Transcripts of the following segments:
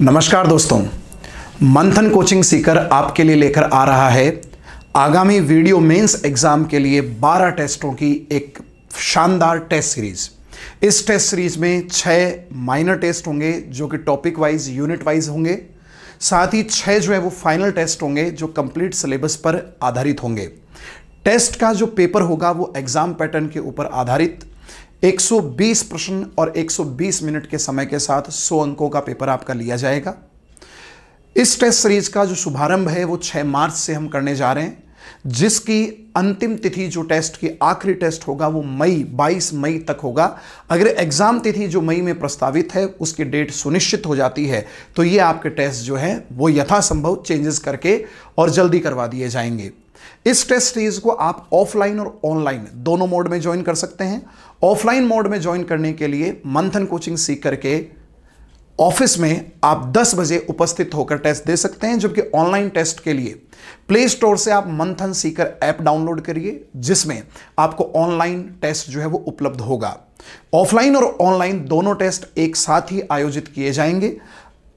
नमस्कार दोस्तों मंथन कोचिंग सीकर आपके लिए लेकर आ रहा है आगामी वीडियो मेंस एग्जाम के लिए 12 टेस्टों की एक शानदार टेस्ट सीरीज इस टेस्ट सीरीज में छह माइनर टेस्ट होंगे जो कि टॉपिक वाइज यूनिट वाइज होंगे साथ ही छह जो है वो फाइनल टेस्ट होंगे जो कंप्लीट सिलेबस पर आधारित होंगे टेस्ट का जो पेपर होगा वो एग्जाम पैटर्न के ऊपर आधारित 120 प्रश्न और 120 मिनट के समय के साथ 100 अंकों का पेपर आपका लिया जाएगा इस टेस्ट सीरीज का जो शुभारंभ है वो 6 मार्च से हम करने जा रहे हैं जिसकी अंतिम तिथि जो टेस्ट की आखिरी टेस्ट होगा वो मई 22 मई तक होगा अगर एग्जाम तिथि जो मई में प्रस्तावित है उसकी डेट सुनिश्चित हो जाती है तो ये आपके टेस्ट जो है वो यथासंभव चेंजेस करके और जल्दी करवा दिए जाएंगे इस टेस्ट सीरीज को आप ऑफलाइन और ऑनलाइन दोनों मोड में ज्वाइन कर सकते हैं ऑफलाइन मोड में ज्वाइन करने के लिए मंथन कोचिंग सीख करके ऑफिस में आप 10 बजे उपस्थित होकर टेस्ट दे सकते हैं जबकि ऑनलाइन टेस्ट के लिए प्ले स्टोर से आप मंथन सीकर ऐप डाउनलोड करिए जिसमें आपको ऑनलाइन टेस्ट जो है वो उपलब्ध होगा ऑफलाइन और ऑनलाइन दोनों टेस्ट एक साथ ही आयोजित किए जाएंगे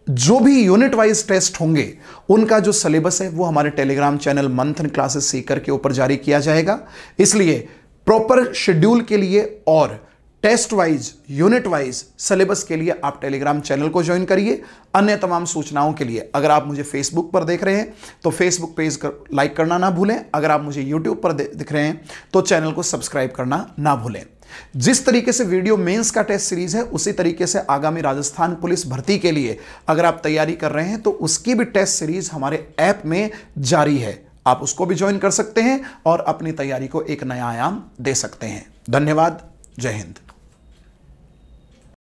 जो भी यूनिट वाइज टेस्ट होंगे उनका जो सिलेबस है वो हमारे Telegram channel Manthan classes Sikar के ऊपर जारी किया जाएगा इसलिए प्रॉपर शेड्यूल के लिए और test wise unit wise syllabus के लिए आप टेलीग्राम चैनल को ज्वाइन करिए अन्य तमाम सूचनाओं के लिए अगर आप मुझे फेसबुक पर देख रहे हैं तो फेसबुक पेज कर, लाइक करना ना भूलें अगर आप मुझे यूट्यूब पर दिख रहे हैं तो चैनल को सब्सक्राइब करना ना भूलें जिस तरीके से वीडियो मेंस का टेस्ट सीरीज है उसी तरीके से आगामी राजस्थान पुलिस भर्ती के लिए अगर आप तैयारी कर रहे हैं तो उसकी भी टेस्ट सीरीज हमारे ऐप में जारी है आप उसको भी ज्वाइन कर सकते हैं और अपनी तैयारी को एक नया आयाम दे सकते हैं धन्यवाद जय हिंद